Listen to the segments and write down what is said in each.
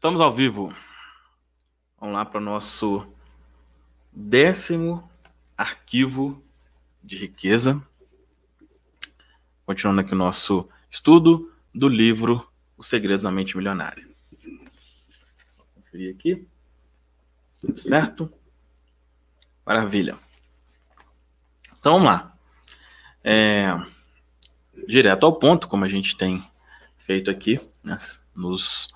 Estamos ao vivo. Vamos lá para o nosso décimo arquivo de riqueza. Continuando aqui o nosso estudo do livro Os Segredos da Mente Milionária. Vou conferir aqui. Tudo certo? Maravilha. Então vamos lá. É, direto ao ponto, como a gente tem feito aqui né, nos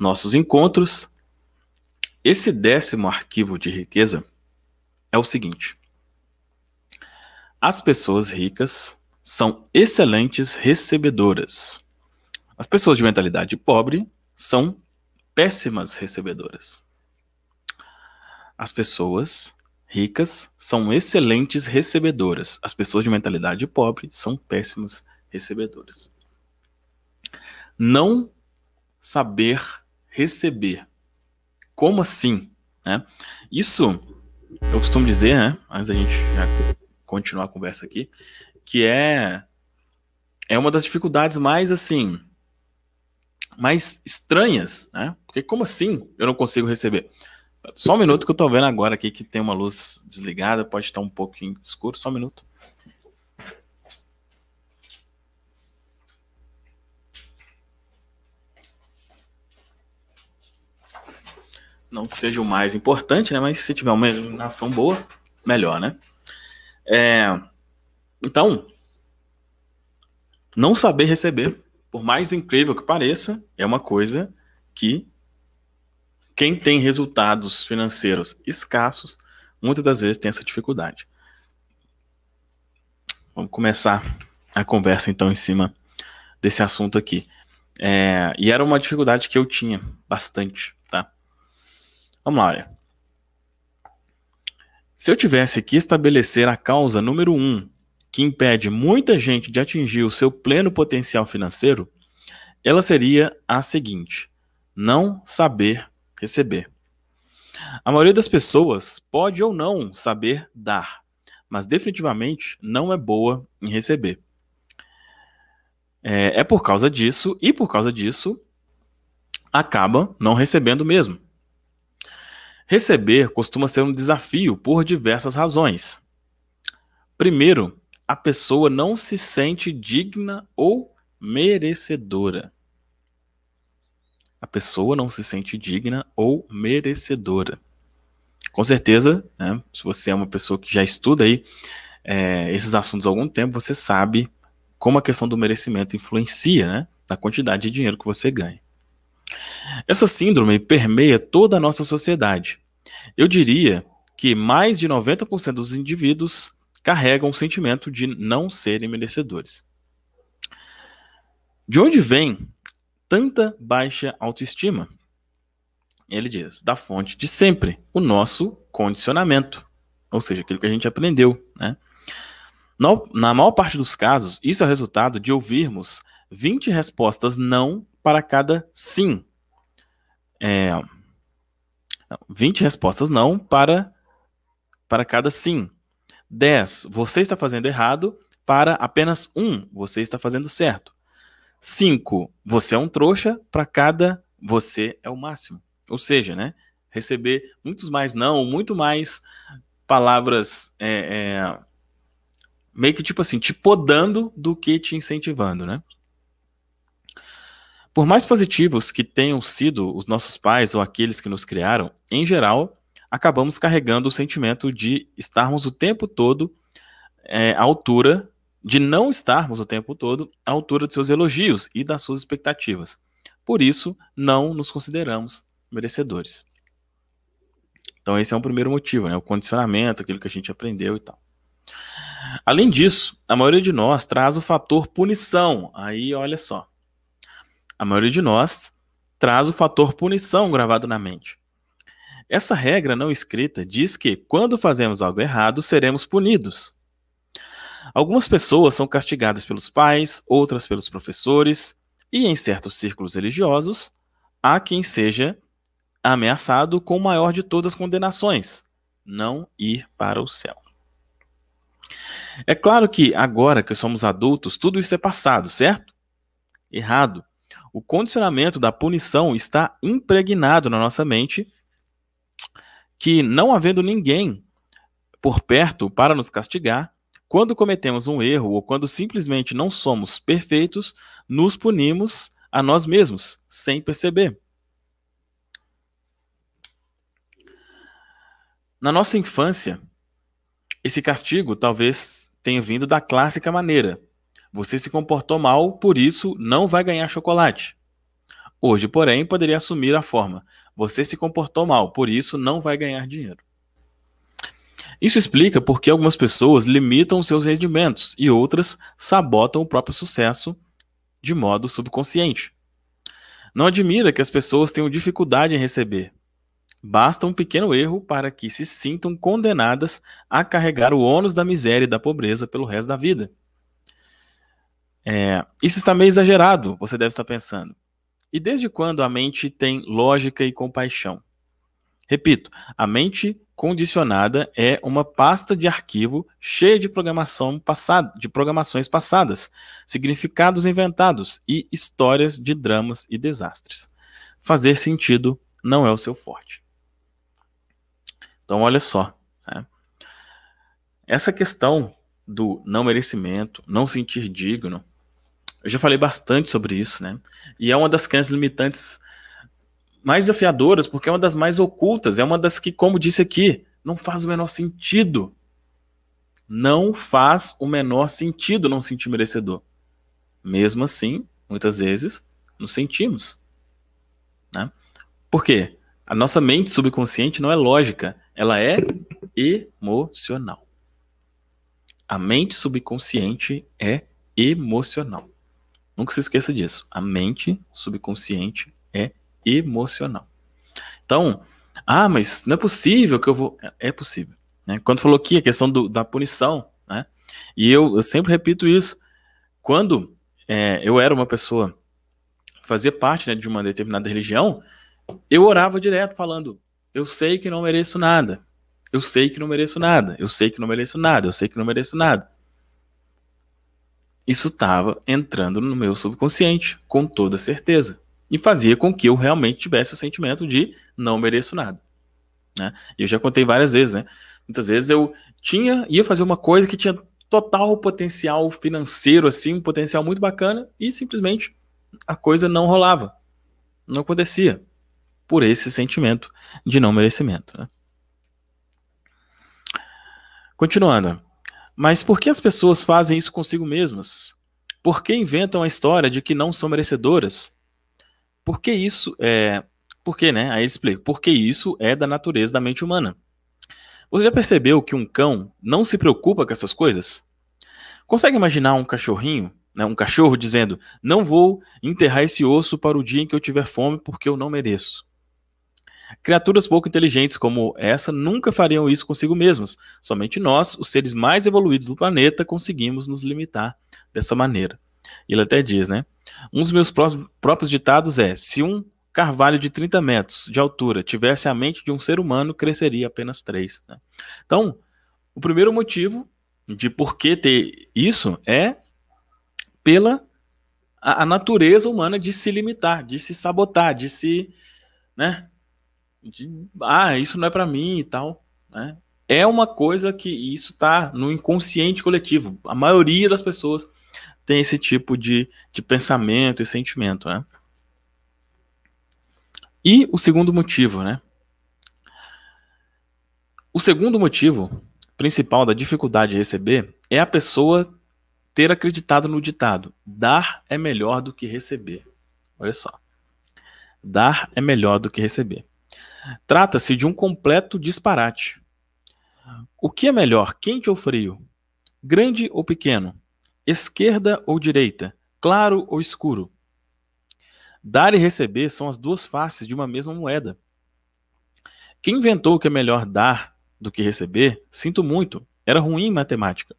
nossos encontros. Esse décimo arquivo de riqueza é o seguinte: as pessoas ricas são excelentes recebedoras. As pessoas de mentalidade pobre são péssimas recebedoras. As pessoas ricas são excelentes recebedoras. As pessoas de mentalidade pobre são péssimas recebedoras. Não saber receber. Como assim? Né? Isso eu costumo dizer, né? Antes da gente continuar a conversa aqui, que é é uma das dificuldades mais assim mais estranhas, né? Porque como assim eu não consigo receber? Só um minuto que eu tô vendo agora aqui que tem uma luz desligada, pode estar um pouquinho escuro, só um minuto. Não que seja o mais importante, né? Mas se tiver uma iluminação boa, melhor, né? É, então, não saber receber, por mais incrível que pareça, é uma coisa que quem tem resultados financeiros escassos muitas das vezes tem essa dificuldade. Vamos começar a conversa então em cima desse assunto aqui. É, e era uma dificuldade que eu tinha bastante Vamos lá, olha. Se eu tivesse que estabelecer a causa número um que impede muita gente de atingir o seu pleno potencial financeiro, ela seria a seguinte: não saber receber. A maioria das pessoas pode ou não saber dar, mas definitivamente não é boa em receber. É, é por causa disso, e por causa disso, acaba não recebendo mesmo. Receber costuma ser um desafio por diversas razões. Primeiro, a pessoa não se sente digna ou merecedora. A pessoa não se sente digna ou merecedora. Com certeza, né, se você é uma pessoa que já estuda aí é, esses assuntos há algum tempo, você sabe como a questão do merecimento influencia né, na quantidade de dinheiro que você ganha. Essa síndrome permeia toda a nossa sociedade, eu diria que mais de 90% dos indivíduos carregam o sentimento de não serem merecedores. De onde vem tanta baixa autoestima? Ele diz, da fonte de sempre, o nosso condicionamento, ou seja, aquilo que a gente aprendeu. Né? Na maior parte dos casos, isso é resultado de ouvirmos 20 respostas não para cada sim. É, não, 20 respostas não para, para cada sim. 10, você está fazendo errado, para apenas um, você está fazendo certo. 5, você é um trouxa, para cada você é o máximo. Ou seja, né, receber muitos mais não, muito mais palavras é, é, meio que tipo assim, te podando do que te incentivando, né? Por mais positivos que tenham sido os nossos pais ou aqueles que nos criaram, em geral, acabamos carregando o sentimento de estarmos o tempo todo é, à altura, de não estarmos o tempo todo à altura de seus elogios e das suas expectativas. Por isso, não nos consideramos merecedores. Então, esse é um primeiro motivo, né? O condicionamento, aquilo que a gente aprendeu e tal. Além disso, a maioria de nós traz o fator punição. Aí, olha só. A maioria de nós traz o fator punição gravado na mente. Essa regra não escrita diz que, quando fazemos algo errado, seremos punidos. Algumas pessoas são castigadas pelos pais, outras pelos professores, e em certos círculos religiosos, há quem seja ameaçado com o maior de todas as condenações: não ir para o céu. É claro que agora que somos adultos, tudo isso é passado, certo? Errado. O condicionamento da punição está impregnado na nossa mente que, não havendo ninguém por perto para nos castigar, quando cometemos um erro ou quando simplesmente não somos perfeitos, nos punimos a nós mesmos, sem perceber. Na nossa infância, esse castigo talvez tenha vindo da clássica maneira: você se comportou mal, por isso não vai ganhar chocolate. Hoje, porém, poderia assumir a forma: Você se comportou mal, por isso não vai ganhar dinheiro. Isso explica por que algumas pessoas limitam seus rendimentos e outras sabotam o próprio sucesso de modo subconsciente. Não admira que as pessoas tenham dificuldade em receber. Basta um pequeno erro para que se sintam condenadas a carregar o ônus da miséria e da pobreza pelo resto da vida. É, isso está meio exagerado, você deve estar pensando. E desde quando a mente tem lógica e compaixão? Repito, a mente condicionada é uma pasta de arquivo cheia de programação passada, de programações passadas, significados inventados e histórias de dramas e desastres. Fazer sentido não é o seu forte. Então, olha só. Né? Essa questão do não merecimento, não sentir digno, eu já falei bastante sobre isso, né? E é uma das crenças limitantes mais desafiadoras, porque é uma das mais ocultas, é uma das que, como disse aqui, não faz o menor sentido. Não faz o menor sentido não sentir merecedor. Mesmo assim, muitas vezes, nos sentimos. Né? Por quê? A nossa mente subconsciente não é lógica, ela é emocional. A mente subconsciente é emocional. Nunca se esqueça disso. A mente subconsciente é emocional. Então, ah, mas não é possível que eu vou. É, é possível. Né? Quando falou aqui a questão do, da punição, né? E eu, eu sempre repito isso. Quando é, eu era uma pessoa, fazia parte né, de uma determinada religião, eu orava direto falando: eu sei que não mereço nada. Eu sei que não mereço nada. Eu sei que não mereço nada. Eu sei que não mereço nada. Isso estava entrando no meu subconsciente, com toda certeza, e fazia com que eu realmente tivesse o sentimento de não mereço nada. Né? Eu já contei várias vezes, né? Muitas vezes eu tinha, ia fazer uma coisa que tinha total potencial financeiro, assim, um potencial muito bacana, e simplesmente a coisa não rolava, não acontecia, por esse sentimento de não merecimento. Né? Continuando. Mas por que as pessoas fazem isso consigo mesmas? Por que inventam a história de que não são merecedoras? Por que isso é. Por que, né? Aí ele Porque isso é da natureza da mente humana. Você já percebeu que um cão não se preocupa com essas coisas? Consegue imaginar um cachorrinho, né, um cachorro dizendo: Não vou enterrar esse osso para o dia em que eu tiver fome porque eu não mereço? Criaturas pouco inteligentes como essa nunca fariam isso consigo mesmas. Somente nós, os seres mais evoluídos do planeta, conseguimos nos limitar dessa maneira. Ele até diz, né? Um dos meus próprios ditados é: se um carvalho de 30 metros de altura tivesse a mente de um ser humano, cresceria apenas 3. Né? Então, o primeiro motivo de por que ter isso é pela a, a, natureza humana de se limitar, de se sabotar, de se. Né? de ah, isso não é para mim e tal, né? É uma coisa que isso tá no inconsciente coletivo. A maioria das pessoas tem esse tipo de, de pensamento e sentimento, né? E o segundo motivo, né? O segundo motivo principal da dificuldade de receber é a pessoa ter acreditado no ditado: dar é melhor do que receber. Olha só. Dar é melhor do que receber. Trata-se de um completo disparate. O que é melhor, quente ou frio? Grande ou pequeno? Esquerda ou direita? Claro ou escuro? Dar e receber são as duas faces de uma mesma moeda. Quem inventou que é melhor dar do que receber, sinto muito, era ruim em matemática.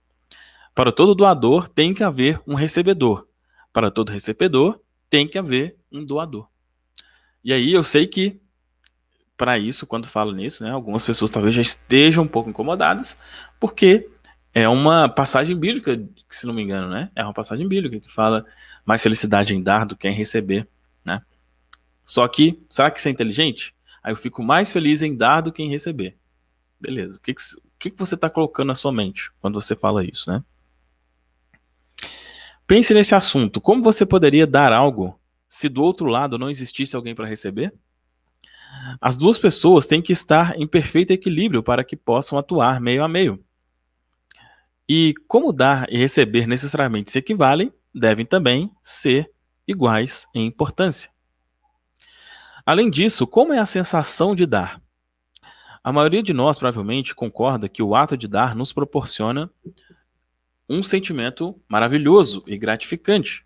Para todo doador tem que haver um recebedor. Para todo recebedor tem que haver um doador. E aí eu sei que para isso quando falo nisso, né? Algumas pessoas talvez já estejam um pouco incomodadas, porque é uma passagem bíblica, se não me engano, né? É uma passagem bíblica que fala mais felicidade em dar do que em receber, né? Só que, será que isso é inteligente? Aí eu fico mais feliz em dar do que em receber. Beleza. O que, que, o que, que você está colocando na sua mente quando você fala isso, né? Pense nesse assunto. Como você poderia dar algo se do outro lado não existisse alguém para receber? As duas pessoas têm que estar em perfeito equilíbrio para que possam atuar meio a meio. E como dar e receber necessariamente se equivalem, devem também ser iguais em importância. Além disso, como é a sensação de dar? A maioria de nós provavelmente concorda que o ato de dar nos proporciona um sentimento maravilhoso e gratificante.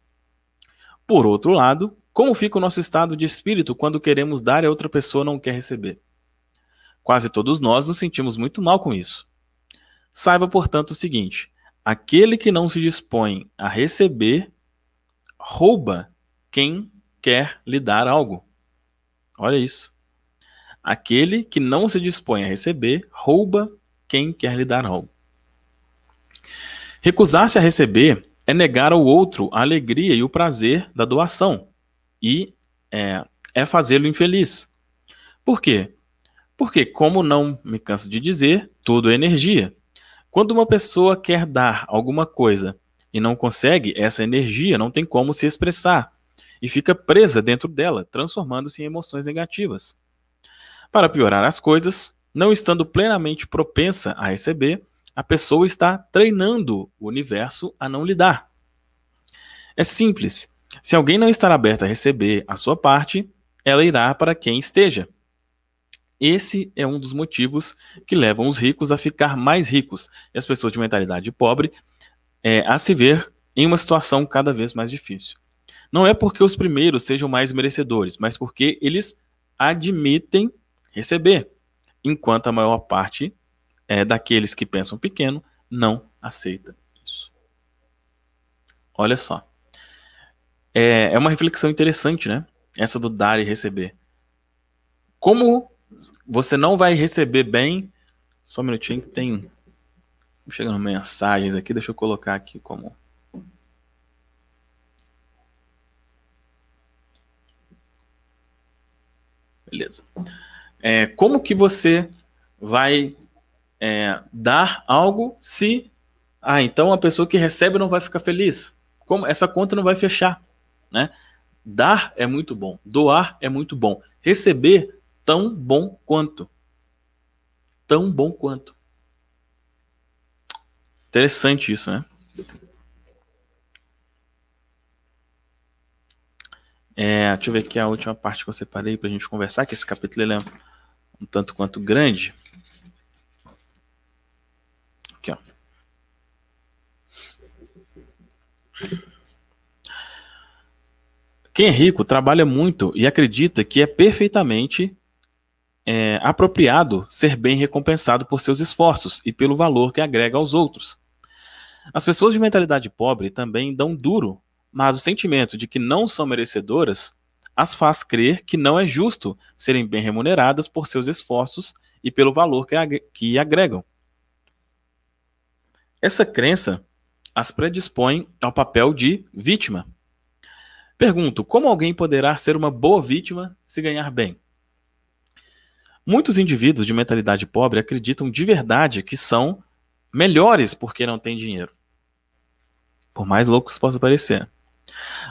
Por outro lado, como fica o nosso estado de espírito quando queremos dar e a outra pessoa não quer receber? Quase todos nós nos sentimos muito mal com isso. Saiba, portanto, o seguinte: aquele que não se dispõe a receber rouba quem quer lhe dar algo. Olha isso. Aquele que não se dispõe a receber rouba quem quer lhe dar algo. Recusar-se a receber é negar ao outro a alegria e o prazer da doação e é, é fazê-lo infeliz. Por quê? Porque, como não me canso de dizer, tudo é energia. Quando uma pessoa quer dar alguma coisa e não consegue, essa energia não tem como se expressar e fica presa dentro dela, transformando-se em emoções negativas. Para piorar as coisas, não estando plenamente propensa a receber, a pessoa está treinando o universo a não lhe dar É simples. Se alguém não estar aberto a receber a sua parte, ela irá para quem esteja. Esse é um dos motivos que levam os ricos a ficar mais ricos e as pessoas de mentalidade pobre é, a se ver em uma situação cada vez mais difícil. Não é porque os primeiros sejam mais merecedores, mas porque eles admitem receber, enquanto a maior parte é, daqueles que pensam pequeno não aceita isso. Olha só é, é uma reflexão interessante, né? Essa do dar e receber. Como você não vai receber bem. Só um minutinho que tem. Tá chegando mensagens aqui, deixa eu colocar aqui como. Beleza. É, como que você vai é, dar algo se. Ah, então a pessoa que recebe não vai ficar feliz? Como essa conta não vai fechar? né? Dar é muito bom, doar é muito bom, receber tão bom quanto. Tão bom quanto. Interessante isso, né? É, deixa eu ver aqui a última parte que eu separei para a gente conversar, que esse capítulo é um tanto quanto grande. Aqui, ó. Quem é rico trabalha muito e acredita que é perfeitamente é, apropriado ser bem recompensado por seus esforços e pelo valor que agrega aos outros. As pessoas de mentalidade pobre também dão duro, mas o sentimento de que não são merecedoras as faz crer que não é justo serem bem remuneradas por seus esforços e pelo valor que, ag que agregam. Essa crença as predispõe ao papel de vítima. Pergunto: como alguém poderá ser uma boa vítima se ganhar bem? Muitos indivíduos de mentalidade pobre acreditam de verdade que são melhores porque não têm dinheiro. Por mais loucos possa parecer.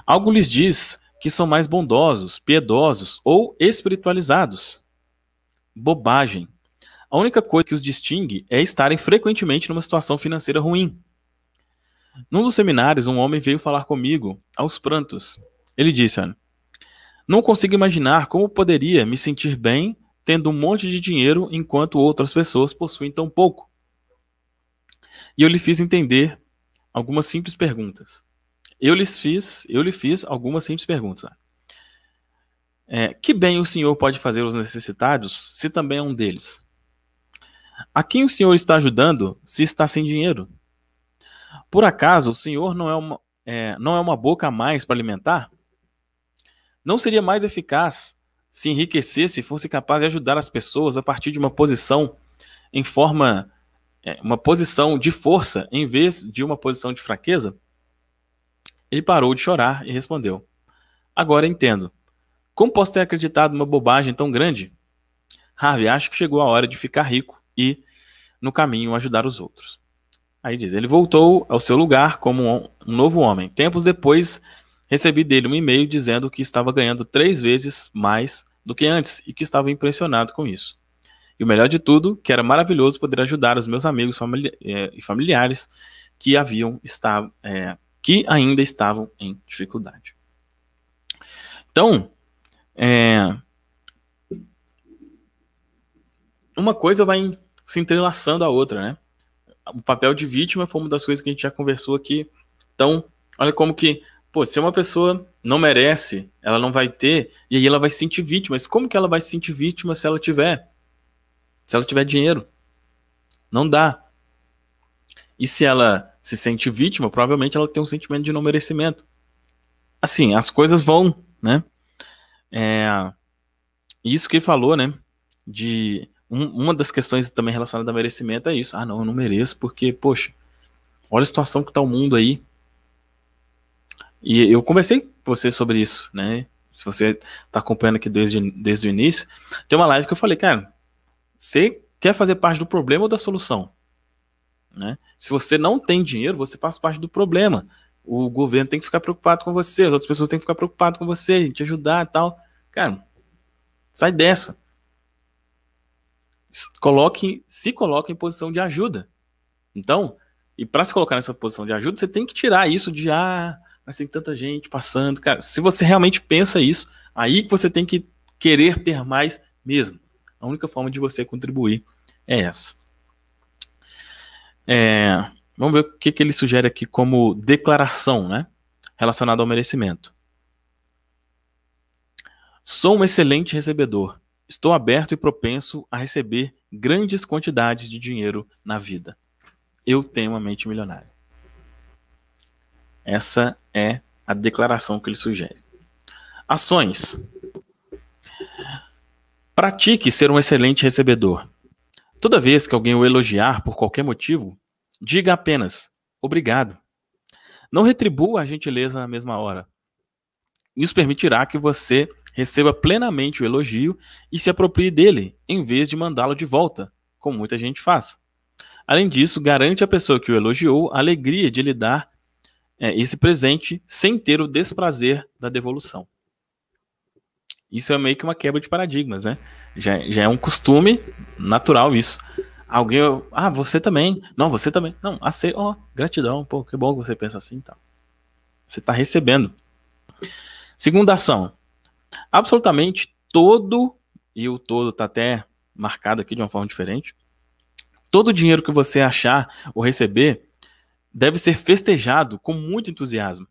Algo lhes diz que são mais bondosos, piedosos ou espiritualizados. Bobagem. A única coisa que os distingue é estarem frequentemente numa situação financeira ruim. Num dos seminários, um homem veio falar comigo, aos prantos. Ele disse: olha, Não consigo imaginar como poderia me sentir bem tendo um monte de dinheiro enquanto outras pessoas possuem tão pouco. E eu lhe fiz entender algumas simples perguntas. Eu lhes fiz, eu lhe fiz algumas simples perguntas. É, que bem o senhor pode fazer aos necessitados, se também é um deles? A quem o senhor está ajudando, se está sem dinheiro? Por acaso o senhor não é uma, é, não é uma boca a mais para alimentar? Não seria mais eficaz se enriquecesse fosse capaz de ajudar as pessoas a partir de uma posição em forma é, uma posição de força em vez de uma posição de fraqueza? Ele parou de chorar e respondeu: Agora entendo. Como posso ter acreditado numa bobagem tão grande? Harvey, acho que chegou a hora de ficar rico e, no caminho, ajudar os outros. Aí diz: ele voltou ao seu lugar como um novo homem. Tempos depois, Recebi dele um e-mail dizendo que estava ganhando três vezes mais do que antes e que estava impressionado com isso. E o melhor de tudo, que era maravilhoso poder ajudar os meus amigos eh, e familiares que haviam estado, é, eh, que ainda estavam em dificuldade. Então, é, uma coisa vai se entrelaçando à outra, né? O papel de vítima foi uma das coisas que a gente já conversou aqui. Então, olha como que Pô, se uma pessoa não merece, ela não vai ter, e aí ela vai se sentir vítima. Mas como que ela vai se sentir vítima se ela tiver? Se ela tiver dinheiro? Não dá. E se ela se sente vítima, provavelmente ela tem um sentimento de não merecimento. Assim, as coisas vão, né? É, isso que ele falou, né? De uma das questões também relacionadas a merecimento é isso. Ah, não, eu não mereço porque, poxa, olha a situação que tá o mundo aí. E eu conversei com você sobre isso, né? Se você tá acompanhando aqui desde, desde o início, tem uma live que eu falei, cara, você quer fazer parte do problema ou da solução? Né? Se você não tem dinheiro, você faz parte do problema. O governo tem que ficar preocupado com você, as outras pessoas têm que ficar preocupadas com você, te ajudar e tal. Cara, sai dessa. Coloque, se coloque em posição de ajuda. Então, e para se colocar nessa posição de ajuda, você tem que tirar isso de ah, mas tem tanta gente passando. Cara, se você realmente pensa isso, aí que você tem que querer ter mais mesmo. A única forma de você contribuir é essa. É, vamos ver o que, que ele sugere aqui como declaração, né? Relacionada ao merecimento. Sou um excelente recebedor. Estou aberto e propenso a receber grandes quantidades de dinheiro na vida. Eu tenho uma mente milionária. Essa é a declaração que ele sugere. Ações. Pratique ser um excelente recebedor. Toda vez que alguém o elogiar por qualquer motivo, diga apenas obrigado. Não retribua a gentileza na mesma hora. Isso permitirá que você receba plenamente o elogio e se aproprie dele, em vez de mandá-lo de volta, como muita gente faz. Além disso, garante à pessoa que o elogiou a alegria de lhe dar é, esse presente sem ter o desprazer da devolução. Isso é meio que uma quebra de paradigmas, né? Já, já é um costume natural isso. Alguém, ah, você também. Não, você também. Não, aceito. Ó, oh, gratidão. Pô, que bom que você pensa assim tá. Você está recebendo. Segunda ação. Absolutamente todo, e o todo está até marcado aqui de uma forma diferente, todo o dinheiro que você achar ou receber deve ser festejado com muito entusiasmo.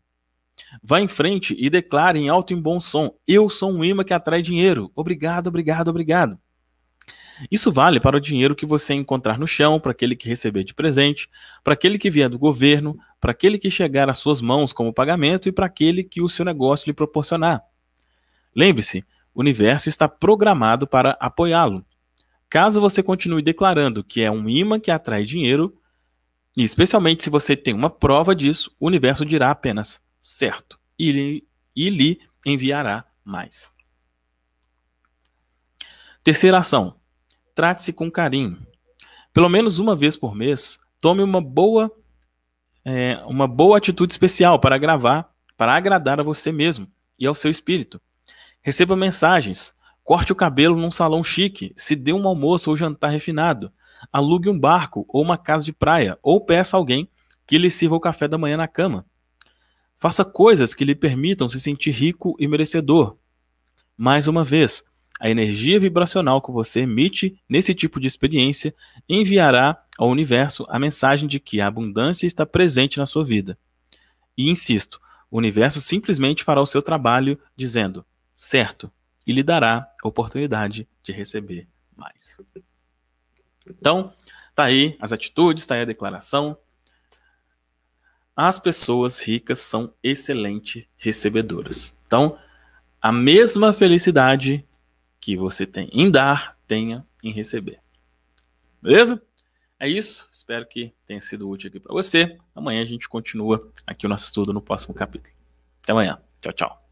Vá em frente e declare em alto e em bom som: Eu sou um imã que atrai dinheiro. Obrigado, obrigado, obrigado. Isso vale para o dinheiro que você encontrar no chão, para aquele que receber de presente, para aquele que vier do governo, para aquele que chegar às suas mãos como pagamento e para aquele que o seu negócio lhe proporcionar. Lembre-se, o universo está programado para apoiá-lo. Caso você continue declarando que é um imã que atrai dinheiro, e especialmente se você tem uma prova disso, o universo dirá apenas certo e lhe, e lhe enviará mais. Terceira ação: trate-se com carinho. Pelo menos uma vez por mês, tome uma boa, é, uma boa atitude especial para gravar, para agradar a você mesmo e ao seu espírito. Receba mensagens, corte o cabelo num salão chique, se dê um almoço ou jantar refinado Alugue um barco ou uma casa de praia, ou peça a alguém que lhe sirva o café da manhã na cama. Faça coisas que lhe permitam se sentir rico e merecedor. Mais uma vez, a energia vibracional que você emite nesse tipo de experiência enviará ao universo a mensagem de que a abundância está presente na sua vida. E insisto, o universo simplesmente fará o seu trabalho dizendo certo e lhe dará a oportunidade de receber mais. Então, tá aí as atitudes, tá aí a declaração. As pessoas ricas são excelentes recebedoras. Então, a mesma felicidade que você tem em dar, tenha em receber. Beleza? É isso. Espero que tenha sido útil aqui para você. Amanhã a gente continua aqui o nosso estudo no próximo capítulo. Até amanhã. Tchau, tchau.